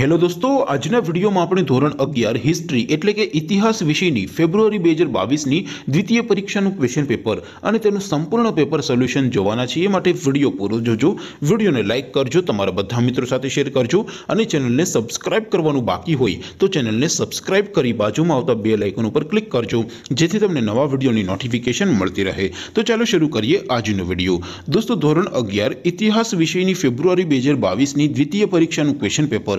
hello દોસ્તો આજના વિડીયોમાં આપણે ધોરણ અગિયાર હિસ્ટ્રી એટલે કે ઇતિહાસ વિષયની ફેબ્રુઆરી બે હજાર બાવીસની દ્વિતીય પરીક્ષાનું ક્વેશ્ચન પેપર અને તેનું સંપૂર્ણ પેપર સોલ્યુશન જોવાના છીએ માટે વિડીયો પૂરો જોજો વિડીયોને લાઇક કરજો તમારા બધા મિત્રો સાથે શેર કરજો અને ચેનલને સબસ્ક્રાઇબ કરવાનું બાકી હોય તો ચેનલને સબસ્ક્રાઇબ કરી બાજુમાં આવતા બે લાઇકન ઉપર ક્લિક કરજો જેથી તમને નવા વિડીયોની નોટિફિકેશન મળતી રહે તો ચાલો શરૂ કરીએ આજનો વિડીયો દોસ્તો ધોરણ અગિયાર ઇતિહાસ વિષયની ફેબ્રુઆરી બે હજાર બાવીસની દ્વિતીય પરીક્ષાનું ક્વેશ્ચન પેપર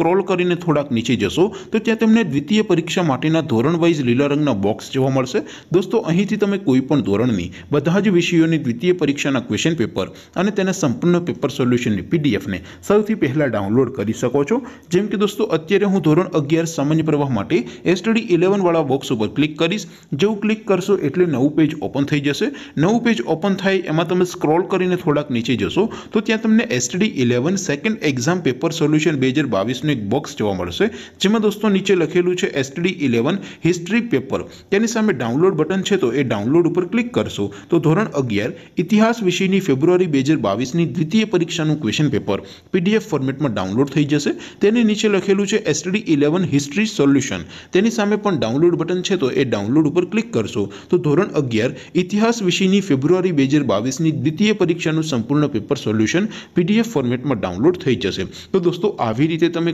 સ્ક્રોલ કરીને થોડાક નીચે જશો તો ત્યાં તમને દ્વિતીય પરીક્ષા માટેના ધોરણ વાઇઝ લીલા રંગના બોક્સ જોવા મળશે દોસ્તો અહીંથી તમે કોઈ પણ ધોરણની બધા જ વિષયોની દ્વિતીય પરીક્ષાના ક્વેશ્ચન પેપર અને તેના સંપૂર્ણ પેપર સોલ્યુશનની પીડીએફને સૌથી પહેલાં ડાઉનલોડ કરી શકો છો જેમ કે દોસ્તો અત્યારે હું ધોરણ અગિયાર સામાન્ય પ્રવાહ માટે એસટડી ઇલેવનવાળા બોક્સ ઉપર ક્લિક કરીશ જેવું ક્લિક કરશો એટલે નવું પેજ ઓપન થઈ જશે નવું પેજ ઓપન થાય એમાં તમે સ્ક્રોલ કરીને થોડાક નીચે જશો તો ત્યાં તમને S T D eleven second exam paper solution બે હજાર બાવીસની બોક્સ જોવા મળશે જેમાં દોસ્તો નીચે લખેલું છે STD 11 હિસ્ટરી પેપર તેની સામે ડાઉનલોડ બટન છે તો એ ડાઉનલોડ ઉપર ક્લિક કરશો તો ધોરણ 11 ઇતિહાસ વિષયની ફેબ્રુઆરી 2022 ની દ્વિતીય પરીક્ષાનું ક્વેશ્ચન પેપર PDF ફોર્મેટમાં ડાઉનલોડ થઈ જશે તેની નીચે લખેલું છે STD 11 હિસ્ટરી સોલ્યુશન તેની સામે પણ ડાઉનલોડ બટન છે તો એ ડાઉનલોડ ઉપર ક્લિક કરશો તો ધોરણ 11 ઇતિહાસ વિષયની ફેબ્રુઆરી 2022 ની દ્વિતીય પરીક્ષાનું સંપૂર્ણ પેપર સોલ્યુશન PDF ફોર્મેટમાં ડાઉનલોડ થઈ જશે તો દોસ્તો આવી રીતે તમે